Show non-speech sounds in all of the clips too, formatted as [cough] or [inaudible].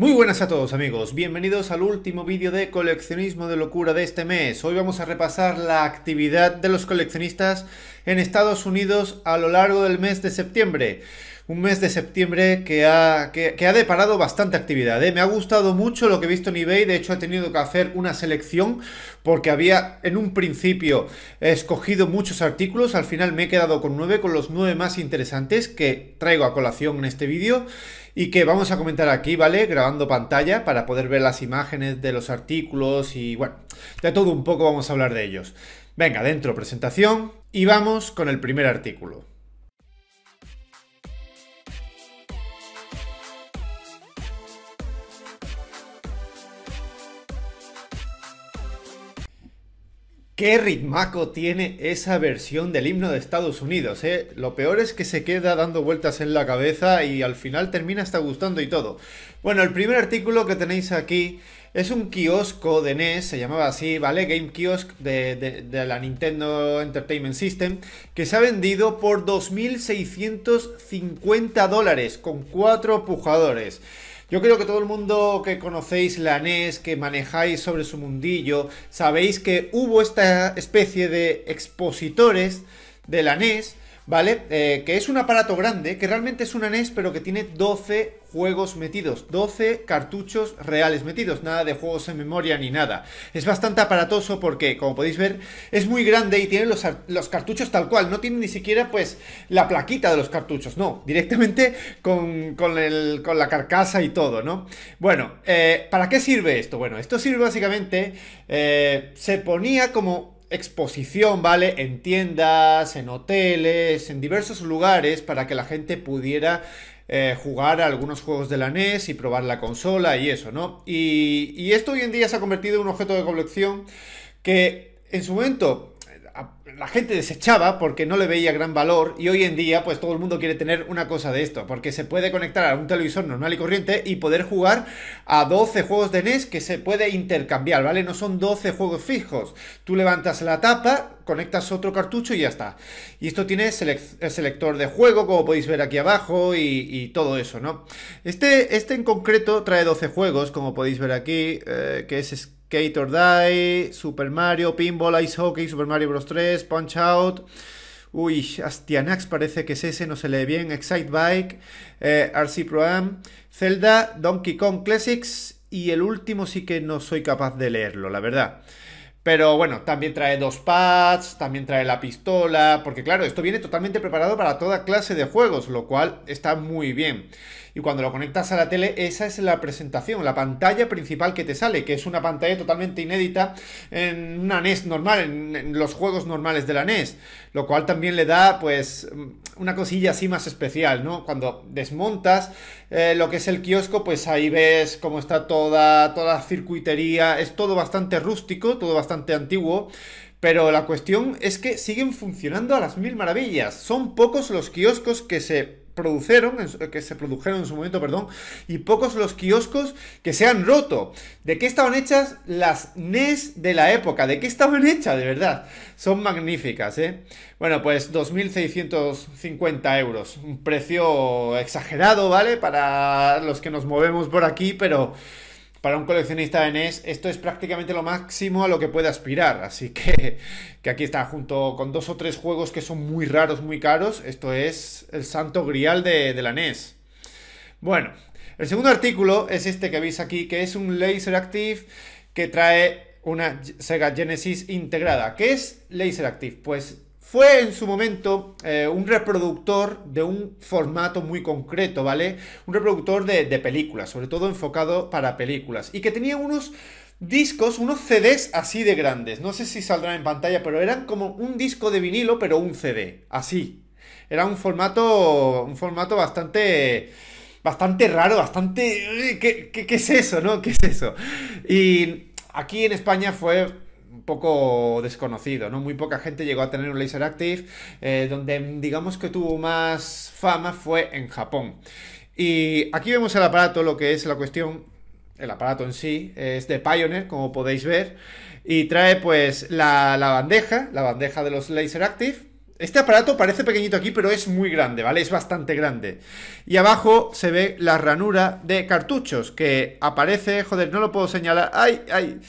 Muy buenas a todos amigos, bienvenidos al último vídeo de coleccionismo de locura de este mes. Hoy vamos a repasar la actividad de los coleccionistas en Estados Unidos a lo largo del mes de septiembre. Un mes de septiembre que ha, deparado bastante actividad. ¿eh? Me ha gustado mucho lo que he visto en eBay. De hecho, he tenido que hacer una selección porque había en un principio escogido muchos artículos. Al final me he quedado con nueve, con los nueve más interesantes que traigo a colación en este vídeo y que vamos a comentar aquí, ¿vale? Grabando pantalla para poder ver las imágenes de los artículos y bueno, de todo un poco vamos a hablar de ellos. Venga, dentro presentación y vamos con el primer artículo. Qué ritmaco tiene esa versión del himno de Estados Unidos, ¿eh? Lo peor es que se queda dando vueltas en la cabeza y al final termina hasta gustando y todo. Bueno, el primer artículo que tenéis aquí es un kiosco de NES, se llamaba así, ¿vale? Game Kiosk de, la Nintendo Entertainment System, que se ha vendido por 2.650 dólares con cuatro pujadores. Yo creo que todo el mundo que conocéis la NES, que manejáis sobre su mundillo, sabéis que hubo esta especie de expositores de la NES ¿vale? Eh, que es un aparato grande, que realmente es una NES, pero que tiene 12 juegos metidos, 12 cartuchos reales metidos, nada de juegos en memoria ni nada. Es bastante aparatoso porque, como podéis ver, es muy grande y tiene los, cartuchos tal cual, no tiene ni siquiera pues la plaquita de los cartuchos, no, directamente con, con, el, con la carcasa y todo, ¿no? Bueno, eh, ¿para qué sirve esto? Bueno, esto sirve básicamente, eh, se ponía como exposición, ¿vale? En tiendas, en hoteles, en diversos lugares para que la gente pudiera eh, jugar a algunos juegos de la NES y probar la consola y eso, ¿no? Y, y esto hoy en día se ha convertido en un objeto de colección que en su momento la gente desechaba porque no le veía gran valor y hoy en día pues todo el mundo quiere tener una cosa de esto porque se puede conectar a un televisor normal y corriente y poder jugar a 12 juegos de NES que se puede intercambiar, ¿vale? No son 12 juegos fijos. Tú levantas la tapa, conectas otro cartucho y ya está. Y esto tiene el selector de juego, como podéis ver aquí abajo, y, todo eso, ¿no? Este, este en concreto trae 12 juegos, como podéis ver aquí, eh, que es Super Mario, Pinball, Ice Hockey, Super Mario Bros. 3, Punch Out. Uy, Astianax parece que es ese, no se lee bien. Excite Bike, eh, RC Pro Am, Zelda, Donkey Kong Classics y el último sí que no soy capaz de leerlo, la verdad. Pero bueno, también trae dos pads, también trae la pistola, porque claro, esto viene totalmente preparado para toda clase de juegos, lo cual está muy bien y cuando lo conectas a la tele, esa es la presentación, la pantalla principal que te sale, que es una pantalla totalmente inédita en una NES normal, en, los juegos normales de la NES, lo cual también le da pues una cosilla así más especial, ¿no? Cuando desmontas eh, lo que es el kiosco, pues ahí ves cómo está toda, toda la circuitería, es todo bastante rústico, todo bastante antiguo. Pero la cuestión es que siguen funcionando a las mil maravillas. Son pocos los kioscos que se produjeron, que se produjeron en su momento, perdón, y pocos los kioscos que se han roto. ¿De qué estaban hechas las NES de la época? ¿De qué estaban hechas, de verdad? Son magníficas, ¿eh? Bueno, pues 2.650 euros. Un precio exagerado, ¿vale? Para los que nos movemos por aquí, pero para un coleccionista de NES esto es prácticamente lo máximo a lo que puede aspirar. Así [laughs] que, aquí está, junto con dos o tres juegos que son muy raros, muy caros, esto es el santo grial de, de la NES. Bueno, el segundo artículo es este que veis aquí, que es un Laser Active que trae una Sega Genesis integrada. ¿Qué es Laser Active? Pues fue en su momento eh, un reproductor de un formato muy concreto, ¿vale? Un reproductor de, películas, sobre todo enfocado para películas, y que tenía unos discos, unos CDs así de grandes. No sé si saldrán en pantalla, pero eran como un disco de vinilo, pero un CD, así. Era un formato, un formato bastante, bastante raro, bastante... Eh, ¿Qué, qué es eso, no? ¿Qué es eso? Y aquí en España fue poco desconocido, ¿no? Muy poca gente llegó a tener un laser active, eh, donde digamos que tuvo más fama fue en Japón. Y aquí vemos el aparato, lo que es la cuestión, el aparato en sí, es de Pioneer, como podéis ver, y trae pues la, la bandeja, la bandeja de los laser active, este aparato parece pequeñito aquí, pero es muy grande, ¿vale? Es bastante grande. Y abajo se ve la ranura de cartuchos que aparece, joder, no lo puedo señalar. ¡Ay, ay!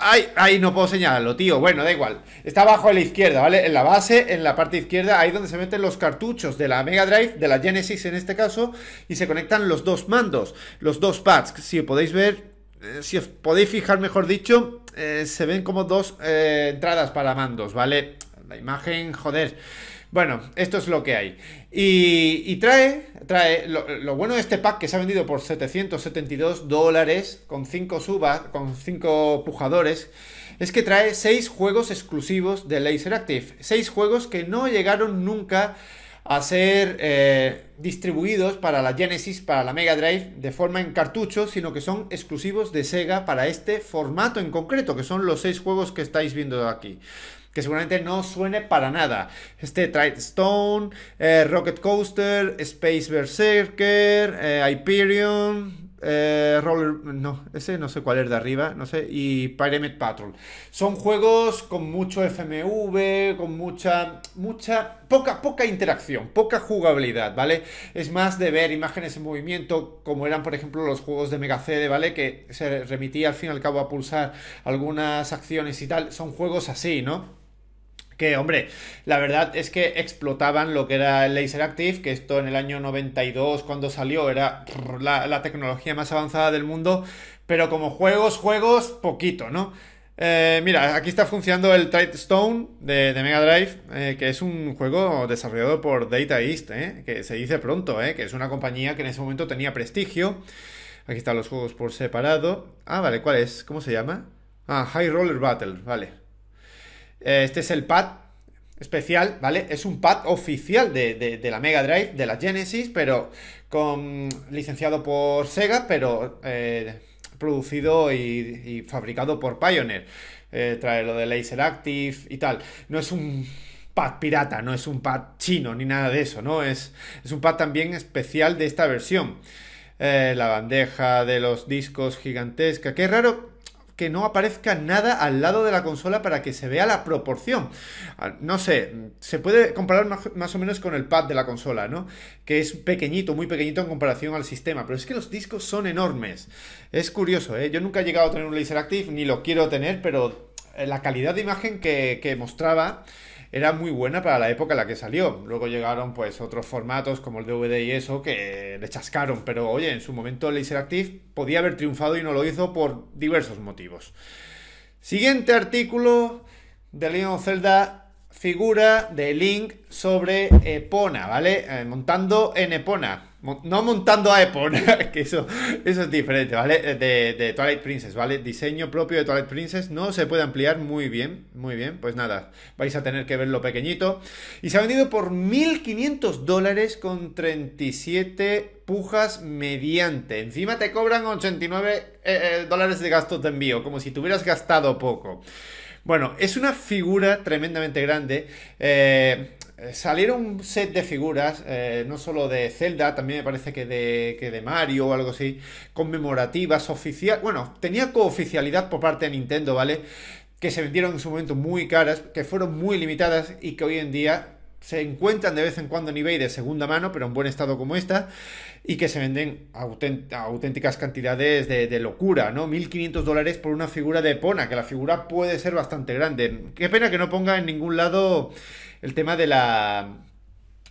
Ay, no puedo señalarlo, tío. Bueno, da igual. Está abajo a la izquierda, ¿vale? En la base, en la parte izquierda, ahí donde se meten los cartuchos de la Mega Drive, de la Genesis en este caso, y se conectan los dos mandos, los dos pads. Si podéis ver, eh, si os podéis fijar, mejor dicho, eh, se ven como dos eh, entradas para mandos, ¿vale? La imagen, joder. Bueno, esto es lo que hay. Y, trae, trae lo, bueno de este pack que se ha vendido por 772 dólares con 5 subas, con 5 pujadores, es que trae 6 juegos exclusivos de Laser Active. 6 juegos que no llegaron nunca a ser eh, distribuidos para la Genesis, para la Mega Drive, de forma en cartucho, sino que son exclusivos de Sega para este formato en concreto, que son los seis juegos que estáis viendo aquí que seguramente no suene para nada. Este Tried Stone, eh, Rocket Coaster, Space Berserker, eh, Hyperion, eh, Roller. No, ese no sé cuál es de arriba, no sé, y Pyramid Patrol. Son juegos con mucho FMV, con mucha. mucha. poca, poca interacción, poca jugabilidad, ¿vale? Es más de ver imágenes en movimiento, como eran, por ejemplo, los juegos de Mega CD, ¿vale? Que se remitía al fin y al cabo a pulsar algunas acciones y tal. Son juegos así, ¿no? Que, hombre, la verdad es que explotaban lo que era el Laser Active, que esto en el año 92, cuando salió, era la, tecnología más avanzada del mundo, pero como juegos, juegos, poquito, ¿no? Eh, mira, aquí está funcionando el tight Stone de, Mega Drive, eh, que es un juego desarrollado por Data East, eh, que se dice pronto, que es una compañía que en ese momento tenía prestigio. Aquí están los juegos por separado. Ah, vale, ¿cuál es? ¿Cómo se llama? Ah, High Roller Battle, vale. Eh, este es el pad especial, ¿vale? Es un pad oficial de, la Mega Drive, de la Genesis, pero con, licenciado por Sega, pero eh, producido y, fabricado por Pioneer. Eh, trae lo de Laser Active y tal. No es un pad pirata, no es un pad chino ni nada de eso, ¿no? Es, es un pad también especial de esta versión. la bandeja de los discos gigantesca. Qué raro que no aparezca nada al lado de la consola para que se vea la proporción. Ah, no sé, se puede comparar más o menos con el pad de la consola, ¿no? Que es pequeñito, muy pequeñito en comparación al sistema, pero es que los discos son enormes. Es curioso, ¿eh? Yo nunca he llegado a tener un Laser Active, ni lo quiero tener, pero eh, la calidad de imagen que, que mostraba era muy buena para la época en la que salió. Luego llegaron pues otros formatos como el DVD y eso que le chascaron, pero oye, en su momento Laser Active podía haber triunfado y no lo hizo por diversos motivos. Siguiente artículo de Leon Zelda figura de Link sobre Epona, ¿vale? Eh, montando en Epona. No montando a Epon, [laughs] que eso, eso es diferente, ¿vale? Eh, de, Twilight Princess, ¿vale? Diseño propio de Twilight Princess no se puede ampliar muy bien, muy bien. Pues nada, vais a tener que verlo pequeñito. Y se ha vendido por 1.500 dólares con 37 pujas mediante. Encima te cobran 89 eh, eh, dólares de gastos de envío, como si tuvieras gastado poco. Bueno, es una figura tremendamente grande. Eh, salieron un set de figuras, eh, no solo de Zelda, también me parece que de, que de Mario o algo así, conmemorativas, oficial. Bueno, tenía cooficialidad por parte de Nintendo, ¿vale? Que se vendieron en su momento muy caras, que fueron muy limitadas y que hoy en día se encuentran de vez en cuando en eBay de segunda mano, pero en buen estado como esta, y que se venden auténticas cantidades de, locura, ¿no? 1.500 dólares por una figura de pona que la figura puede ser bastante grande. Qué pena que no ponga en ningún lado el tema de la...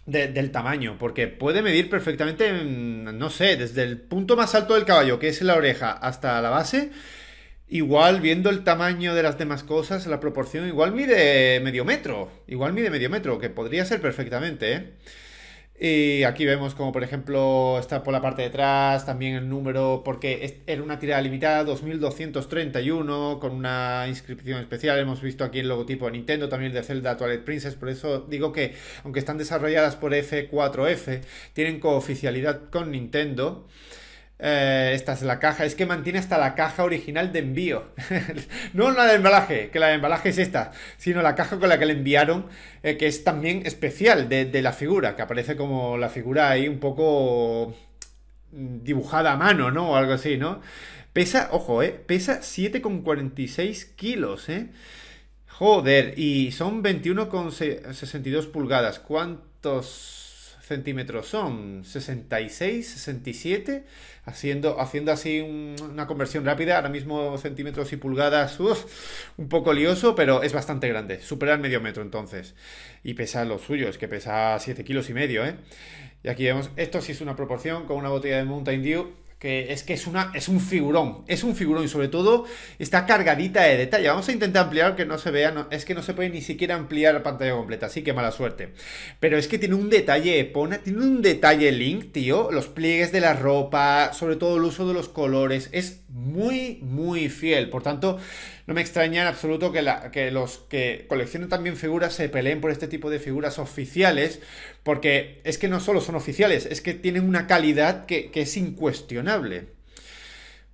del tamaño, porque puede medir perfectamente, no sé, desde el punto más alto del caballo, que es la oreja, hasta la base, Igual, viendo el tamaño de las demás cosas, la proporción igual mide medio metro. Igual mide medio metro, que podría ser perfectamente, ¿eh? Y aquí vemos como, por ejemplo, está por la parte de atrás, también el número, porque era una tirada limitada, 2231, con una inscripción especial. Hemos visto aquí el logotipo de Nintendo, también el de Zelda Twilight Princess, por eso digo que, aunque están desarrolladas por F4F, tienen cooficialidad con Nintendo. Eh, esta es la caja. Es que mantiene hasta la caja original de envío. [laughs] no la de embalaje, que la de embalaje es esta, sino la caja con la que le enviaron, eh, que es también especial de, de la figura, que aparece como la figura ahí un poco mm, dibujada a mano, ¿no? O algo así, ¿no? Pesa, ojo, ¿eh? Pesa 7,46 kilos, ¿eh? Joder, y son 21,62 pulgadas. ¿Cuántos centímetros son? ¿66? ¿67? haciendo, haciendo así una conversión rápida. Ahora mismo centímetros y pulgadas, un poco lioso, pero es bastante grande. Supera el medio metro entonces. Y pesa los suyos, que pesa 7 kilos y medio, ¿eh? Y aquí vemos, esto sí es una proporción con una botella de Mountain Dew que es que es, una, es un figurón, es un figurón y sobre todo está cargadita de detalle. Vamos a intentar ampliar que no se vea, no, es que no se puede ni siquiera ampliar la pantalla completa, así que mala suerte. Pero es que tiene un detalle, pone, tiene un detalle Link, tío, los pliegues de la ropa, sobre todo el uso de los colores, es muy, muy fiel. Por tanto, no me extraña en absoluto que, los que coleccionan también figuras se peleen por este tipo de figuras oficiales, porque es que no solo son oficiales, es que tienen una calidad que es incuestionable.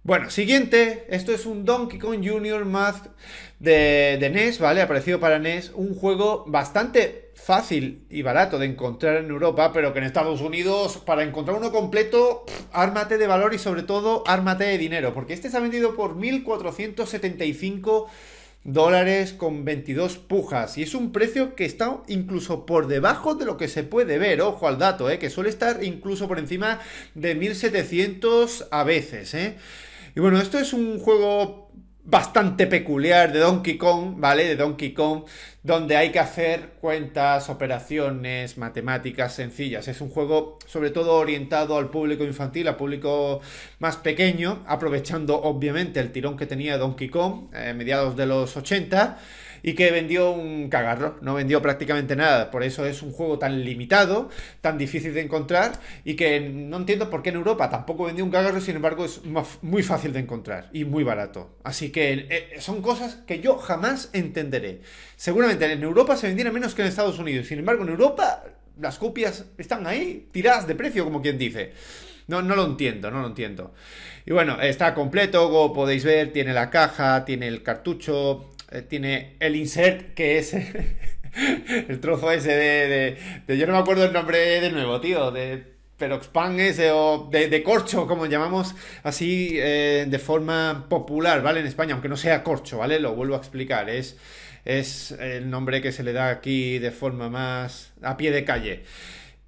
Bueno, siguiente, esto es un Donkey Kong Jr. más de, NES, ¿vale? Aparecido para NES, un juego bastante fácil y barato de encontrar en Europa, pero que en Estados Unidos, para encontrar uno completo, ármate de valor y sobre todo, ármate de dinero, porque este se ha vendido por 1475 dólares con 22 pujas. Y es un precio que está incluso por debajo de lo que se puede ver. Ojo al dato, ¿eh? que suele estar incluso por encima de 1700 a veces. ¿eh? Y bueno, esto es un juego bastante peculiar de Donkey Kong, ¿vale? De Donkey Kong, donde hay que hacer cuentas, operaciones, matemáticas sencillas. Es un juego sobre todo orientado al público infantil, al público más pequeño, aprovechando obviamente el tirón que tenía Donkey Kong, a eh, mediados de los 80 y que vendió un cagarro, no vendió prácticamente nada. Por eso es un juego tan limitado, tan difícil de encontrar y que no entiendo por qué en Europa tampoco vendió un cagarro, sin embargo es muy fácil de encontrar y muy barato. Así que eh, son cosas que yo jamás entenderé. Seguramente en Europa se vendiera menos que en Estados Unidos, sin embargo en Europa las copias están ahí, tiradas de precio, como quien dice. No, no lo entiendo, no lo entiendo. Y bueno, está completo, como podéis ver, tiene la caja, tiene el cartucho, eh, tiene el insert que es [laughs] el trozo ese de, Yo no me acuerdo el nombre de nuevo, tío, de peroxpan ese o de, corcho, como llamamos así eh, de forma popular, ¿vale? En España, aunque no sea corcho, ¿vale? Lo vuelvo a explicar, es, es el nombre que se le da aquí de forma más a pie de calle.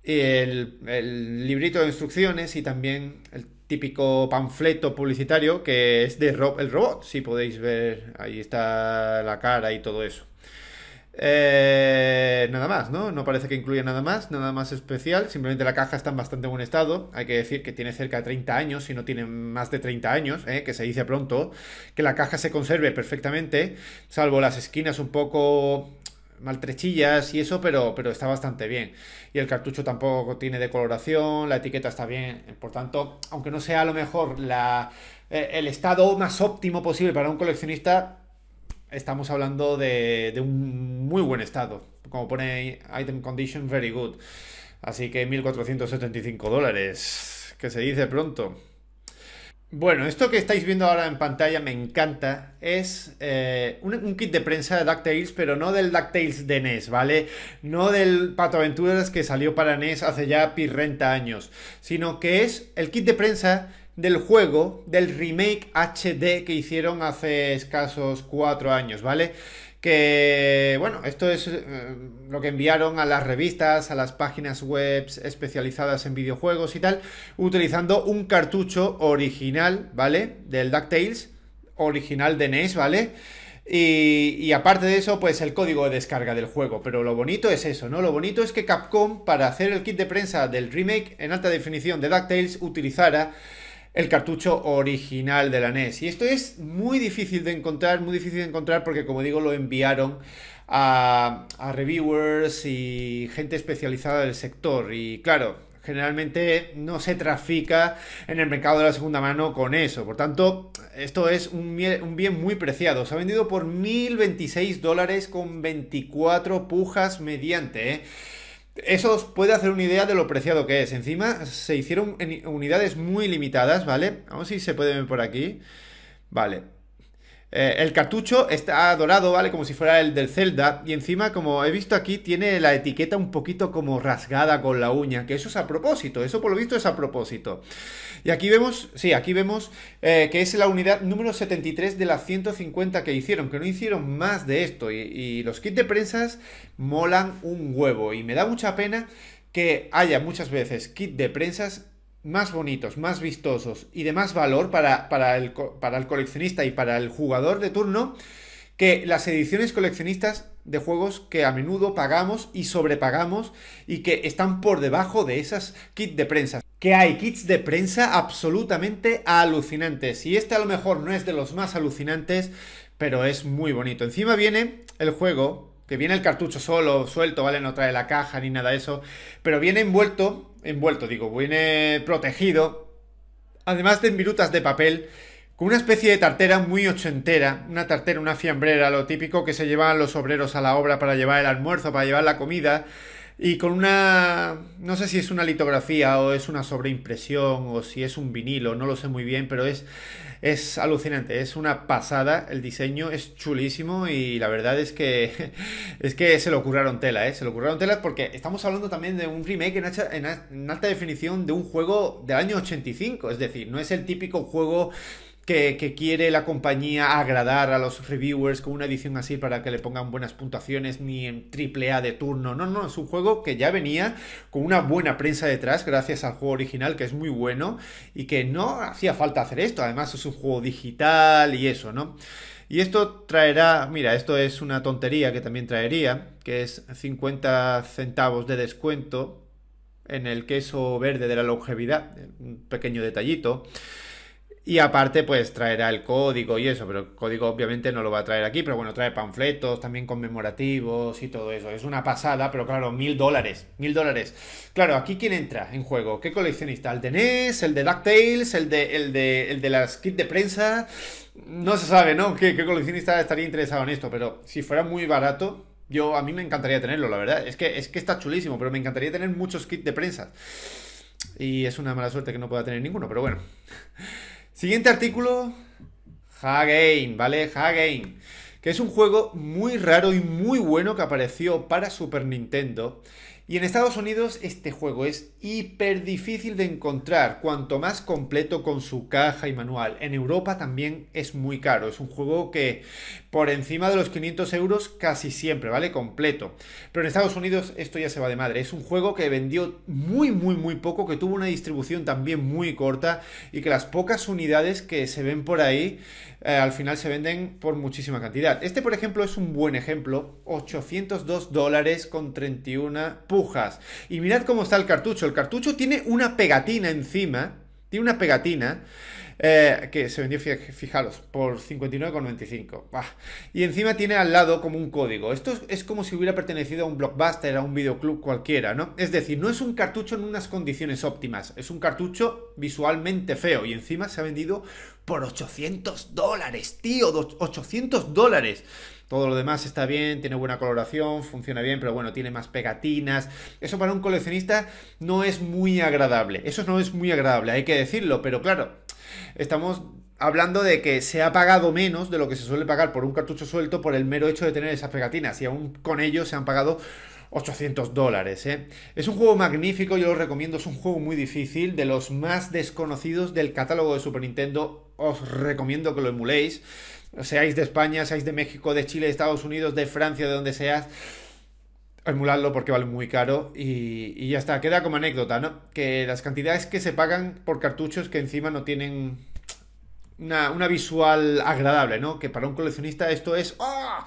El, el librito de instrucciones y también el típico panfleto publicitario que es de Rob el robot, si podéis ver, ahí está la cara y todo eso. Eh, nada más, ¿no? No parece que incluya nada más, nada más especial. Simplemente la caja está en bastante buen estado. Hay que decir que tiene cerca de 30 años, si no tiene más de 30 años, ¿eh? que se dice pronto. Que la caja se conserve perfectamente, salvo las esquinas un poco maltrechillas y eso, pero, pero está bastante bien. Y el cartucho tampoco tiene decoloración, la etiqueta está bien, por tanto, aunque no sea lo mejor eh, el estado más óptimo posible para un coleccionista, estamos hablando de, de un muy buen estado. Como pone Item Condition, very good. Así que 1475 dólares, que se dice pronto. Bueno, esto que estáis viendo ahora en pantalla me encanta. Es eh, un, kit de prensa de DuckTales, pero no del DuckTales de NES, ¿vale? No del Pato Aventuras que salió para NES hace ya pirrenta años, sino que es el kit de prensa del juego, del remake HD que hicieron hace escasos cuatro años, ¿vale? que, bueno, esto es eh, lo que enviaron a las revistas, a las páginas web especializadas en videojuegos y tal, utilizando un cartucho original, ¿vale? Del DuckTales, original de NES, ¿vale? Y, y, aparte de eso, pues el código de descarga del juego. Pero lo bonito es eso, ¿no? Lo bonito es que Capcom, para hacer el kit de prensa del remake en alta definición de DuckTales, utilizara el cartucho original de la NES. Y esto es muy difícil de encontrar, muy difícil de encontrar porque como digo lo enviaron a, reviewers y gente especializada del sector. Y claro, generalmente no se trafica en el mercado de la segunda mano con eso. Por tanto, esto es un, bien muy preciado. Se ha vendido por 1026 dólares con 24 pujas mediante. ¿eh? Eso os puede hacer una idea de lo preciado que es. Encima se hicieron en unidades muy limitadas, ¿vale? Vamos a ver si se puede ver por aquí. Vale, eh, el cartucho está dorado, ¿vale? Como si fuera el del Zelda. Y encima, como he visto aquí, tiene la etiqueta un poquito como rasgada con la uña. Que eso es a propósito. Eso por lo visto es a propósito. Y aquí vemos, sí, aquí vemos eh, que es la unidad número 73 de las 150 que hicieron. Que no hicieron más de esto. Y, los kits de prensas molan un huevo. Y me da mucha pena que haya muchas veces kit de prensas más bonitos, más vistosos y de más valor para, para, el, el coleccionista y para el jugador de turno que las ediciones coleccionistas de juegos que a menudo pagamos y sobrepagamos y que están por debajo de esas kits de prensa. Que hay kits de prensa absolutamente alucinantes. Y este a lo mejor no es de los más alucinantes, pero es muy bonito. Encima viene el juego, que viene el cartucho solo, suelto, ¿vale? No trae la caja ni nada de eso, pero viene envuelto envuelto, digo, viene protegido, además de en virutas de papel, con una especie de tartera muy ochentera, una tartera, una fiambrera, lo típico que se llevan los obreros a la obra para llevar el almuerzo, para llevar la comida, y con una, no sé si es una litografía o es una sobreimpresión o si es un vinilo, no lo sé muy bien, pero es, es alucinante, es una pasada, el diseño es chulísimo y la verdad es que, [laughs] es que se le curraron tela, ¿eh? se le ocurrieron tela porque estamos hablando también de un remake en, en alta definición de un juego del año 85, es decir, no es el típico juego que, quiere la compañía agradar a los reviewers con una edición así para que le pongan buenas puntuaciones ni en triple A de turno. No, no, es un juego que ya venía con una buena prensa detrás gracias al juego original que es muy bueno y que no hacía falta hacer esto. Además es un juego digital y eso, ¿no? Y esto traerá, mira, esto es una tontería que también traería, que es 50 centavos de descuento en el queso verde de la longevidad, un pequeño detallito. Y aparte, pues traerá el código y eso, pero el código obviamente no lo va a traer aquí, pero bueno, trae panfletos también conmemorativos y todo eso. Es una pasada, pero claro, mil dólares, mil dólares. Claro, aquí quién entra en juego, qué coleccionista, el de NES, el de DuckTales, el de, el de, el de las kits de prensa. No se sabe, ¿no? ¿Qué, coleccionista estaría interesado en esto, pero si fuera muy barato, yo a mí me encantaría tenerlo, la verdad. Es que, es que está chulísimo, pero me encantaría tener muchos kits de prensa. Y es una mala suerte que no pueda tener ninguno, pero bueno. Siguiente artículo, Hagain, ¿vale? Hagain, que es un juego muy raro y muy bueno que apareció para Super Nintendo y en Estados Unidos este juego es hiper difícil de encontrar, cuanto más completo con su caja y manual. En Europa también es muy caro, es un juego que por encima de los 500 euros casi siempre, ¿vale? Completo. Pero en Estados Unidos esto ya se va de madre. Es un juego que vendió muy, muy, muy poco, que tuvo una distribución también muy corta y que las pocas unidades que se ven por ahí eh, al final se venden por muchísima cantidad. Este, por ejemplo, es un buen ejemplo. 802 dólares con 31 y mirad cómo está el cartucho. El cartucho tiene una pegatina encima. Tiene una pegatina. Eh, que se vendió, fijaros, por 59,95. Y encima tiene al lado como un código. Esto es, es, como si hubiera pertenecido a un blockbuster, a un videoclub cualquiera, ¿no? Es decir, no es un cartucho en unas condiciones óptimas, es un cartucho visualmente feo y encima se ha vendido por 800 dólares, tío, 800 dólares. Todo lo demás está bien, tiene buena coloración, funciona bien, pero bueno, tiene más pegatinas. Eso para un coleccionista no es muy agradable. Eso no es muy agradable, hay que decirlo, pero claro, estamos hablando de que se ha pagado menos de lo que se suele pagar por un cartucho suelto por el mero hecho de tener esas pegatinas y aún con ello se han pagado 800 dólares. ¿eh? Es un juego magnífico, yo lo recomiendo, es un juego muy difícil, de los más desconocidos del catálogo de Super Nintendo, os recomiendo que lo emuléis seáis de España, seáis de México, de Chile, de Estados Unidos, de Francia, de donde seas, emuladlo porque vale muy caro y, ya está. Queda como anécdota, ¿no? Que las cantidades que se pagan por cartuchos que encima no tienen una, una visual agradable, ¿no? Que para un coleccionista esto es... ¡Oh!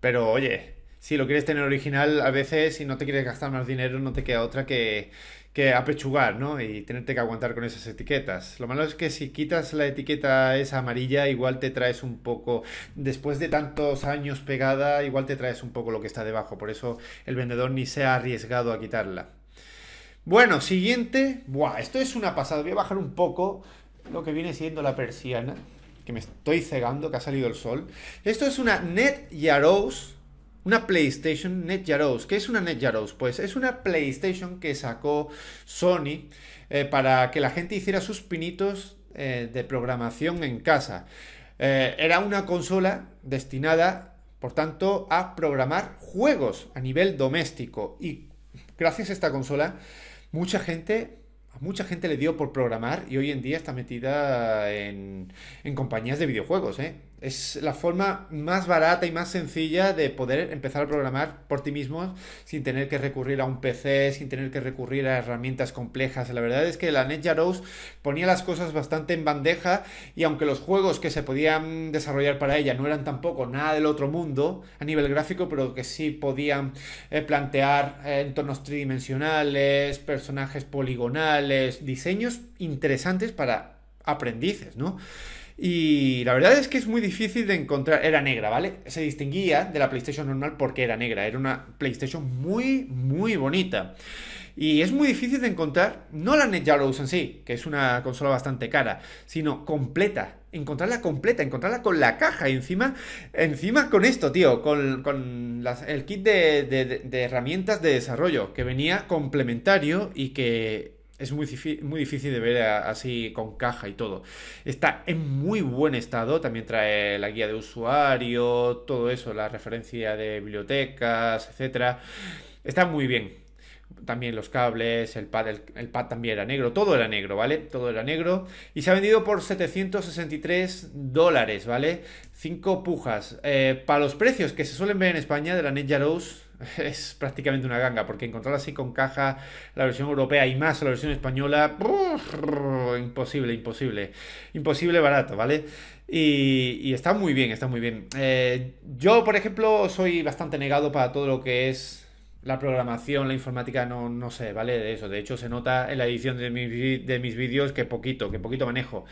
Pero oye, si lo quieres tener original, a veces si no te quieres gastar más dinero, no te queda otra que, que apechugar, ¿no? Y tenerte que aguantar con esas etiquetas. Lo malo es que si quitas la etiqueta esa amarilla, igual te traes un poco, después de tantos años pegada, igual te traes un poco lo que está debajo. Por eso el vendedor ni se ha arriesgado a quitarla. Bueno, siguiente. Buah, esto es una pasada. Voy a bajar un poco lo que viene siendo la persiana, que me estoy cegando, que ha salido el sol. Esto es una Net Yarrows una PlayStation yaros ¿Qué es una yaros Pues es una PlayStation que sacó Sony eh, para que la gente hiciera sus pinitos eh, de programación en casa. Eh, era una consola destinada, por tanto, a programar juegos a nivel doméstico. Y gracias a esta consola, mucha gente mucha gente le dio por programar y hoy en día está metida en, en compañías de videojuegos. Es la forma más barata y más sencilla de poder empezar a programar por ti mismo sin tener que recurrir a un PC, sin tener que recurrir a herramientas complejas. La verdad es que la NetJaros ponía las cosas bastante en bandeja y aunque los juegos que se podían desarrollar para ella no eran tampoco nada del otro mundo a nivel gráfico, pero que sí podían eh, plantear eh, entornos tridimensionales, personajes poligonales, diseños interesantes para aprendices, ¿no? Y la verdad es que es muy difícil de encontrar. Era negra, ¿vale? Se distinguía de la PlayStation normal porque era negra. Era una PlayStation muy, muy bonita. Y es muy difícil de encontrar, no la Net en sí, que es una consola bastante cara, sino completa. Encontrarla completa, encontrarla con la caja y encima, encima con esto, tío, con, con el kit de herramientas de desarrollo que venía complementario y que es muy, muy difícil de ver eh, así con caja y todo. Está en muy buen estado, también trae la guía de usuario, todo eso, la referencia de bibliotecas, etc. Está muy bien, también los cables, el pad, el, también era negro, todo era negro, ¿vale? Todo era negro. Y se ha vendido por 763 dólares, ¿vale? Cinco pujas. Eh, para los precios que se suelen ver en España de la Ninja Rose, [laughs] es prácticamente una ganga, porque encontrar así con caja la versión europea y más la versión española, imposible, imposible, imposible barato, ¿vale? Y, está muy bien, está muy bien. Eh, yo, por ejemplo, soy bastante negado para todo lo que es la programación, la informática, no, no sé, ¿vale? De eso. De hecho, se nota en la edición de, de mis vídeos que poquito, que poquito manejo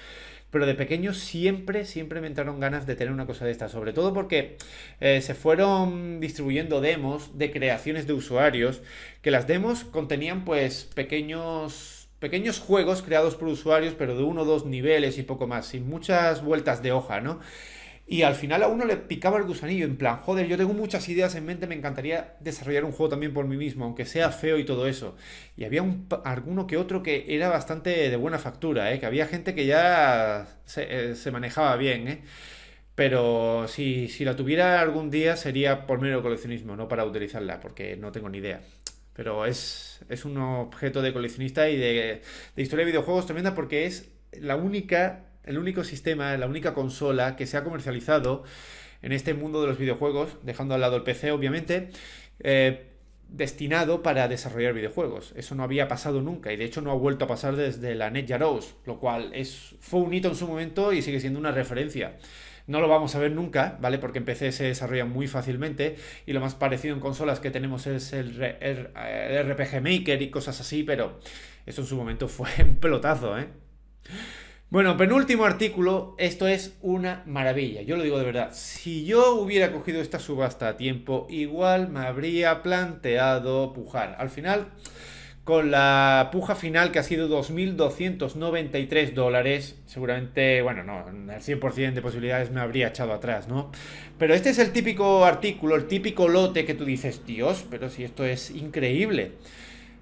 pero de pequeño siempre, siempre me entraron ganas de tener una cosa de esta, sobre todo porque eh, se fueron distribuyendo demos de creaciones de usuarios, que las demos contenían pues pequeños pequeños juegos creados por usuarios, pero de uno o dos niveles y poco más, sin muchas vueltas de hoja, ¿no? Y al final a uno le picaba el gusanillo, en plan, joder, yo tengo muchas ideas en mente, me encantaría desarrollar un juego también por mí mismo, aunque sea feo y todo eso. Y había un, alguno que otro que era bastante de buena factura, ¿eh? que había gente que ya eh, se, manejaba bien. ¿eh? Pero si, si la tuviera algún día sería por mero coleccionismo, no para utilizarla, porque no tengo ni idea pero es, es, un objeto de coleccionista y de, de, historia de videojuegos tremenda porque es la única el único sistema, la única consola que se ha comercializado en este mundo de los videojuegos, dejando al lado el PC obviamente, eh, destinado para desarrollar videojuegos. Eso no había pasado nunca y de hecho no ha vuelto a pasar desde la NetJaros, lo cual es, fue un hito en su momento y sigue siendo una referencia. No lo vamos a ver nunca, ¿vale? Porque en PC se desarrolla muy fácilmente y lo más parecido en consolas que tenemos es el, el eh, RPG Maker y cosas así, pero eso en su momento fue [laughs] un pelotazo, ¿eh? Bueno, penúltimo artículo, esto es una maravilla, yo lo digo de verdad. Si yo hubiera cogido esta subasta a tiempo, igual me habría planteado pujar. Al final, con la puja final que ha sido 2.293 dólares, seguramente, bueno, no, al 100% de posibilidades me habría echado atrás, ¿no? Pero este es el típico artículo, el típico lote que tú dices, Dios, pero si esto es increíble.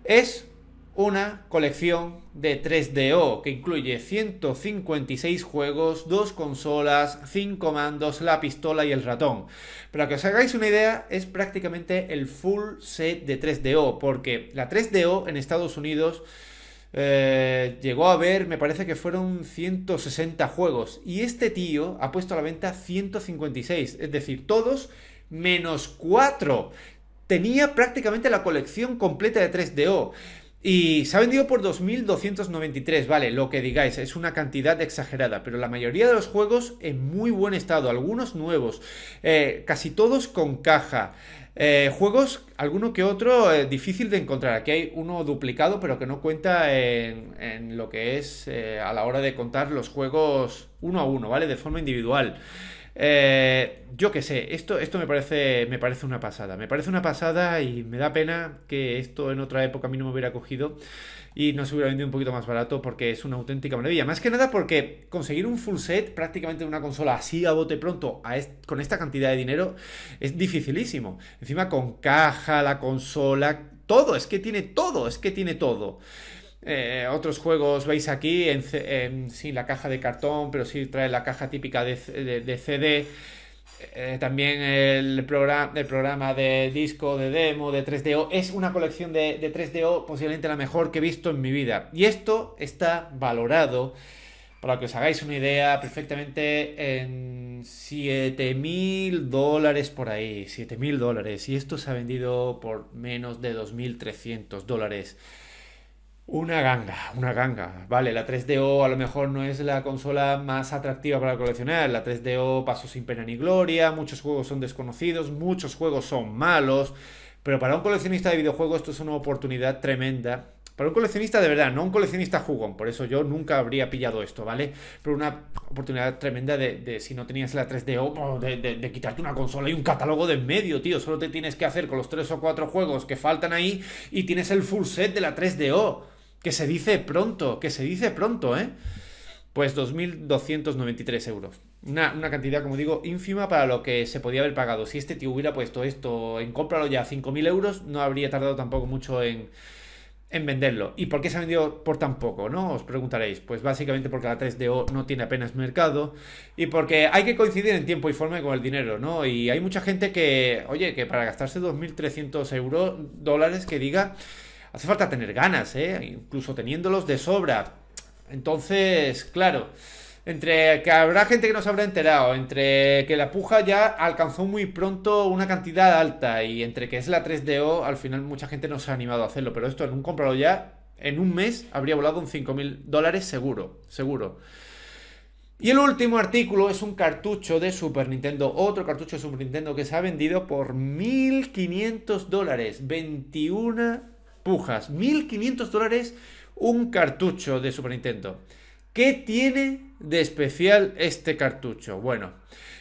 Es una colección de 3DO que incluye 156 juegos, dos consolas, 5 mandos, la pistola y el ratón. Para que os hagáis una idea, es prácticamente el full set de 3DO, porque la 3DO en Estados Unidos eh, llegó a ver, me parece que fueron 160 juegos, y este tío ha puesto a la venta 156, es decir, todos menos 4. Tenía prácticamente la colección completa de 3DO. Y se ha vendido por 2.293, vale, lo que digáis, es una cantidad exagerada, pero la mayoría de los juegos en muy buen estado, algunos nuevos, eh, casi todos con caja. Eh, juegos, alguno que otro, eh, difícil de encontrar. Aquí hay uno duplicado, pero que no cuenta en, en lo que es a la hora de contar los juegos uno a uno, ¿vale? De forma individual. Eh, yo qué sé, esto, esto me, parece, me parece una pasada. Me parece una pasada y me da pena que esto en otra época a mí no me hubiera cogido y no se hubiera vendido un poquito más barato porque es una auténtica maravilla. Más que nada porque conseguir un full set prácticamente de una consola así a bote pronto a con esta cantidad de dinero es dificilísimo. Encima con caja, la consola, todo, es que tiene todo, es que tiene todo. Eh, otros juegos veis aquí, en, la caja de cartón, pero sí trae la caja típica de, CD. Eh, también el, programa el programa de disco, de demo, de 3DO. Es una colección de, de 3DO posiblemente la mejor que he visto en mi vida. Y esto está valorado para que os hagáis una idea, perfectamente en 7.000 dólares por ahí, 7.000 dólares. Y esto se ha vendido por menos de 2.300 dólares. Una ganga, una ganga. Vale, la 3DO a lo mejor no es la consola más atractiva para coleccionar. La 3DO pasó sin pena ni gloria, muchos juegos son desconocidos, muchos juegos son malos. Pero para un coleccionista de videojuegos esto es una oportunidad tremenda. Para un coleccionista de verdad, no un coleccionista jugón, por eso yo nunca habría pillado esto, ¿vale? Pero una oportunidad tremenda de, si no tenías la 3DO, de, de, de, quitarte una consola y un catálogo de en medio, tío. Solo te tienes que hacer con los 3 o 4 juegos que faltan ahí y tienes el full set de la 3DO. Que se dice pronto, que se dice pronto, ¿eh? Pues 2.293 euros. Una, cantidad, como digo, ínfima para lo que se podía haber pagado. Si este tío hubiera puesto esto en cómpralo ya a 5.000 euros, no habría tardado tampoco mucho en, en venderlo. ¿Y por qué se ha vendido por tan poco? ¿No? Os preguntaréis. Pues básicamente porque la 3DO no tiene apenas mercado y porque hay que coincidir en tiempo y forma con el dinero, ¿no? Y hay mucha gente que, oye, que para gastarse 2.300 euros, dólares, que diga hace falta tener ganas, ¿eh? incluso teniéndolos de sobra. Entonces, claro, entre que habrá gente que no se habrá enterado, entre que la puja ya alcanzó muy pronto una cantidad alta y entre que es la 3DO, al final mucha gente no se ha animado a hacerlo, pero esto en un comprado ya, en un mes habría volado un 5.000 dólares seguro, seguro. Y el último artículo es un cartucho de Super Nintendo, otro cartucho de Super Nintendo que se ha vendido por 1.500 dólares, 21 pujas. 1.500 dólares un cartucho de Super Nintendo. ¿Qué tiene de especial este cartucho? Bueno,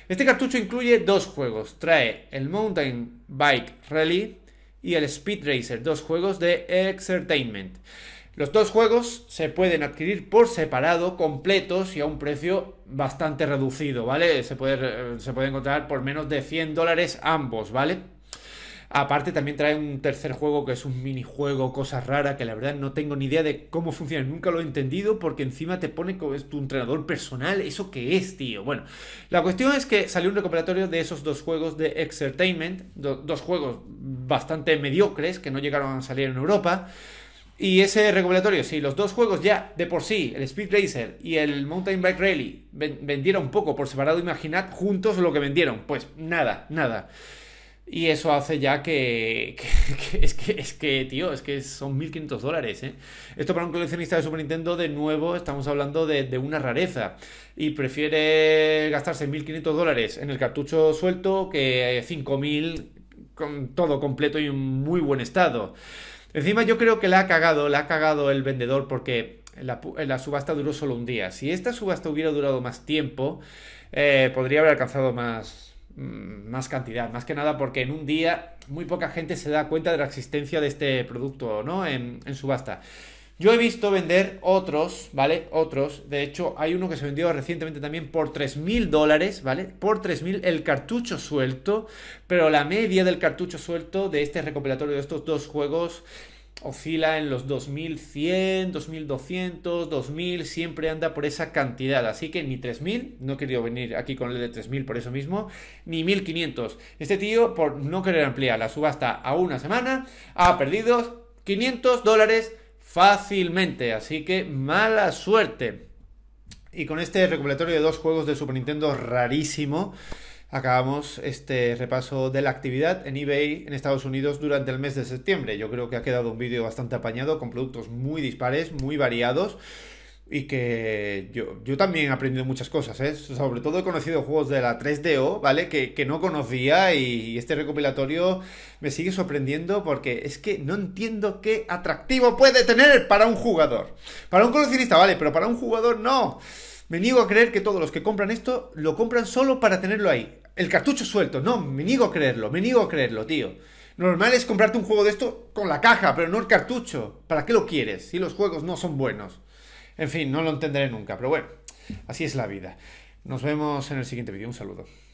este cartucho incluye dos juegos. Trae el Mountain Bike Rally y el Speed Racer, dos juegos de Entertainment. Los dos juegos se pueden adquirir por separado, completos y a un precio bastante reducido, ¿vale? Se puede, eh, se puede encontrar por menos de 100 dólares ambos, ¿vale? Aparte también trae un tercer juego que es un minijuego, cosas raras, que la verdad no tengo ni idea de cómo funciona, nunca lo he entendido porque encima te pone como es tu entrenador personal, eso qué es, tío. Bueno, la cuestión es que salió un recuperatorio de esos dos juegos de entertainment dos juegos bastante mediocres que no llegaron a salir en Europa. Y ese recopilatorio, si sí, los dos juegos ya de por sí, el Speed Racer y el Mountain Bike Rally, vendieron poco por separado, imaginad juntos lo que vendieron. Pues nada, nada. Y eso hace ya [laughs] que, es que, es que, tío, es que son 1.500 dólares, ¿eh? Esto para un coleccionista de Super Nintendo, de nuevo, estamos hablando de, una rareza. Y prefiere gastarse 1.500 dólares en el cartucho suelto que 5.000 con todo completo y en muy buen estado. Encima yo creo que la ha cagado, la ha cagado el vendedor porque la, subasta duró solo un día. Si esta subasta hubiera durado más tiempo, eh, podría haber alcanzado más, Mm, más cantidad, más que nada porque en un día muy poca gente se da cuenta de la existencia de este producto, ¿no? En, en, subasta. Yo he visto vender otros, ¿vale? Otros. De hecho, hay uno que se vendió recientemente también por 3.000 dólares, ¿vale? Por 3.000 el cartucho suelto. Pero la media del cartucho suelto de este recopilatorio de estos dos juegos oscila en los 2100, 2200, 2000, siempre anda por esa cantidad. Así que ni 3000, no he querido venir aquí con el de 3000 por eso mismo, ni 1500. Este tío, por no querer ampliar la subasta a una semana, ha perdido 500 dólares fácilmente. Así que mala suerte. Y con este recuperatorio de dos juegos de Super Nintendo rarísimo acabamos este repaso de la actividad en eBay en Estados Unidos durante el mes de septiembre. Yo creo que ha quedado un vídeo bastante apañado con productos muy dispares, muy variados. Y que yo, también he aprendido muchas cosas, ¿eh? Sobre todo he conocido juegos de la 3DO, ¿vale? Que, no conocía y, y este recopilatorio me sigue sorprendiendo porque es que no entiendo qué atractivo puede tener para un jugador. Para un coleccionista, ¿vale? Pero para un jugador no. Me niego a creer que todos los que compran esto lo compran solo para tenerlo ahí el cartucho suelto. No, me niego a creerlo, me niego a creerlo, tío. Normal es comprarte un juego de esto con la caja, pero no el cartucho. ¿Para qué lo quieres si los juegos no son buenos? En fin, no lo entenderé nunca, pero bueno, así es la vida. Nos vemos en el siguiente vídeo. Un saludo.